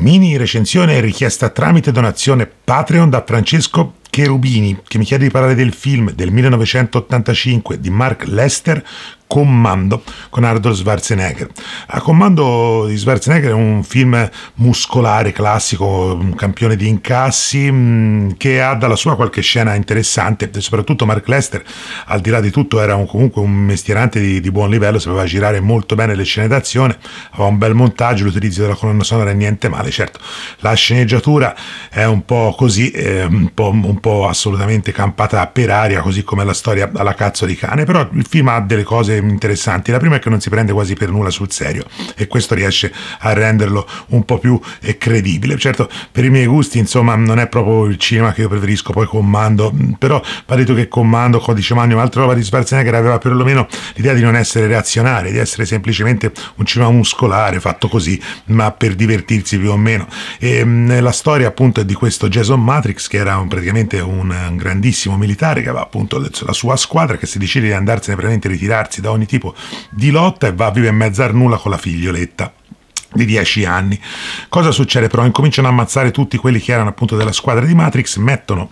Mini recensione richiesta tramite donazione Patreon da Francesco Cherubini, che mi chiede di parlare del film del 1985 di Mark Lester Comando con Arnold Schwarzenegger. A Comando di Schwarzenegger è un film muscolare classico, un campione di incassi mm, che ha dalla sua qualche scena interessante soprattutto Mark Lester al di là di tutto era un, comunque un mestierante di, di, buon livello, sapeva girare molto bene le scene d'azione, aveva un bel montaggio, l'utilizzo della colonna sonora è niente male, certo la sceneggiatura è un po' così, un po', un po' assolutamente campata per aria, così come la storia alla cazzo di cane, però il film ha delle cose Ehm, interessanti. La prima è che non si prende quasi per nulla sul serio e questo riesce a renderlo un po' più eh, credibile. Certo, per i miei gusti, insomma, non è proprio il cinema che io preferisco, poi Comando, mm, però va detto che Comando, Codice Magnum, un'altra roba di Schwarzenegger aveva perlomeno l'idea di non essere reazionario, di essere semplicemente un cinema muscolare fatto così, ma per divertirsi più o meno. E, ehm, mh, la storia appunto è di questo Jason Matrix che era un, praticamente un, un grandissimo militare che aveva appunto la sua squadra che si decide di andarsene praticamente ritirarsi da da ogni tipo di lotta e va a vivere in mezzo al nulla con la figlioletta di 10 anni. Cosa succede però? Incominciano a ammazzare tutti quelli che erano appunto della squadra di Matrix, mettono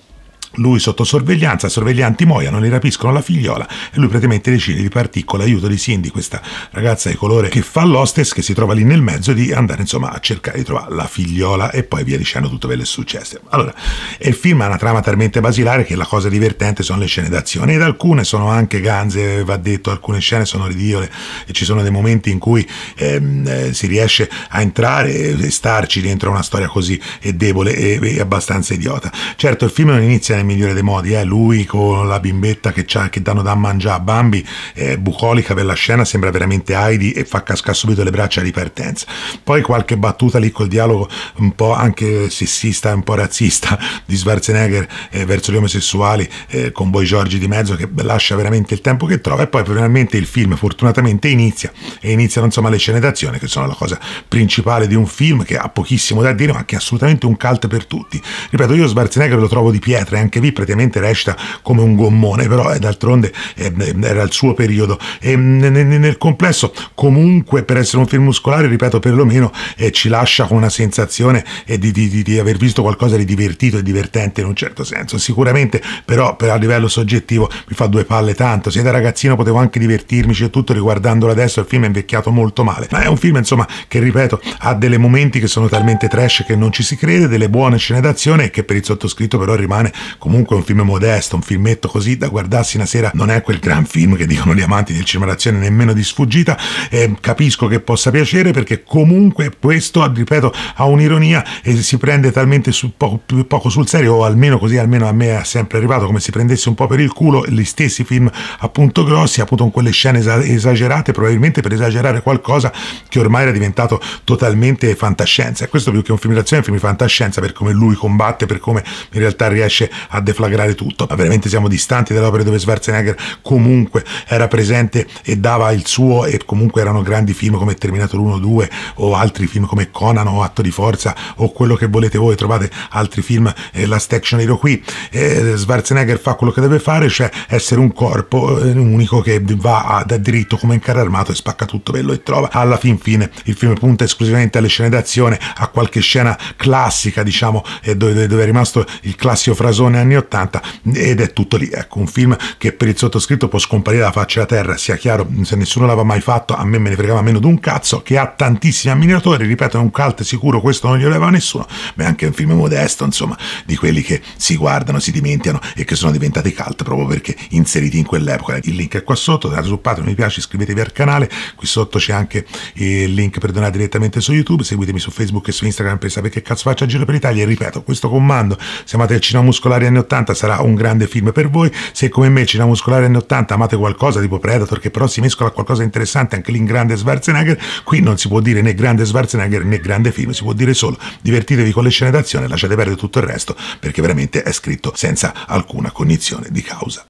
lui sotto sorveglianza, sorveglianti muoiono, li rapiscono la figliola e lui praticamente decide di partire con l'aiuto di Cindy, questa ragazza di colore che fa l'hostess, che si trova lì nel mezzo, di andare insomma a cercare di trovare la figliola e poi via dicendo tutto quello che è successo. Allora, il film ha una trama talmente basilare che la cosa divertente sono le scene d'azione ed alcune sono anche ganze, va detto, alcune scene sono ridicole e ci sono dei momenti in cui ehm, eh, si riesce a entrare e starci dentro una storia così eh, debole e, e abbastanza idiota. Certo, il film non inizia nel migliore dei modi, eh? lui con la bimbetta che, che danno da mangiare a Bambi, eh, bucolica per la scena, sembra veramente Heidi e fa cascare subito le braccia di partenza. Poi qualche battuta lì col dialogo un po' anche sessista, un po' razzista di Schwarzenegger eh, verso gli omosessuali eh, con Boy Giorgi di mezzo che lascia veramente il tempo che trova e poi finalmente il film fortunatamente inizia e iniziano insomma le scene d'azione che sono la cosa principale di un film che ha pochissimo da dire ma che è assolutamente un cult per tutti. Ripeto, io Schwarzenegger lo trovo di pietra, eh, anche lì praticamente recita come un gommone, però eh, d'altronde eh, era il suo periodo. E, nel complesso, comunque, per essere un film muscolare, ripeto, perlomeno eh, ci lascia con una sensazione eh, di, di, di, aver visto qualcosa di divertito e divertente in un certo senso. Sicuramente, però, per, a livello soggettivo mi fa due palle tanto. Se da ragazzino potevo anche divertirmi, c'è tutto riguardandolo adesso, il film è invecchiato molto male. Ma è un film, insomma, che ripeto, ha dei momenti che sono talmente trash che non ci si crede, delle buone scene d'azione e che per il sottoscritto però rimane comunque un film modesto, un filmetto così da guardarsi una sera, non è quel gran film che dicono gli amanti del cinema d'azione nemmeno di sfuggita, eh, capisco che possa piacere perché comunque questo, ripeto, ha un'ironia e si prende talmente po poco sul serio, o almeno così almeno a me è sempre arrivato, come si prendesse un po' per il culo gli stessi film appunto grossi, appunto con quelle scene esagerate, probabilmente per esagerare qualcosa che ormai era diventato totalmente fantascienza. E questo più che un film d'azione è un film di fantascienza per come lui combatte, per come in realtà riesce a deflagrare tutto, ma veramente siamo distanti dalle opere dove Schwarzenegger comunque era presente e dava il suo e comunque erano grandi film come Terminator 1, 2 o altri film come Conan o Atto di Forza o quello che volete voi, trovate altri film, eh, la Action Hero qui, eh, Schwarzenegger fa quello che deve fare, cioè essere un corpo eh, unico che va da diritto come in carro armato e spacca tutto quello e trova alla fin fine il film punta esclusivamente alle scene d'azione, a qualche scena classica diciamo eh, dove, dove è rimasto il classico frasone generazione anni 80 ed è tutto lì. Ecco, un film che per il sottoscritto può scomparire dalla faccia della terra, sia chiaro, se nessuno l'aveva mai fatto, a me me ne fregava meno di un cazzo, che ha tantissimi ammiratori, ripeto, è un cult sicuro, questo non glielo aveva nessuno, ma è anche un film modesto, insomma, di quelli che si guardano, si dimenticano e che sono diventati cult proprio perché inseriti in quell'epoca. Il link è qua sotto, date su Patreon, mi piace, iscrivetevi al canale, qui sotto c'è anche il link per donare direttamente su YouTube, seguitemi su Facebook e su Instagram per sapere che cazzo faccio a giro per l'Italia e ripeto, questo comando, se amate il cinema muscolare muscolare anni 80 sarà un grande film per voi. Se come me cinema muscolare anni 80 amate qualcosa tipo Predator, che però si mescola a qualcosa di interessante, anche lì in grande Schwarzenegger, qui non si può dire né grande Schwarzenegger né grande film, si può dire solo divertitevi con le scene d'azione, e lasciate perdere tutto il resto, perché veramente è scritto senza alcuna cognizione di causa.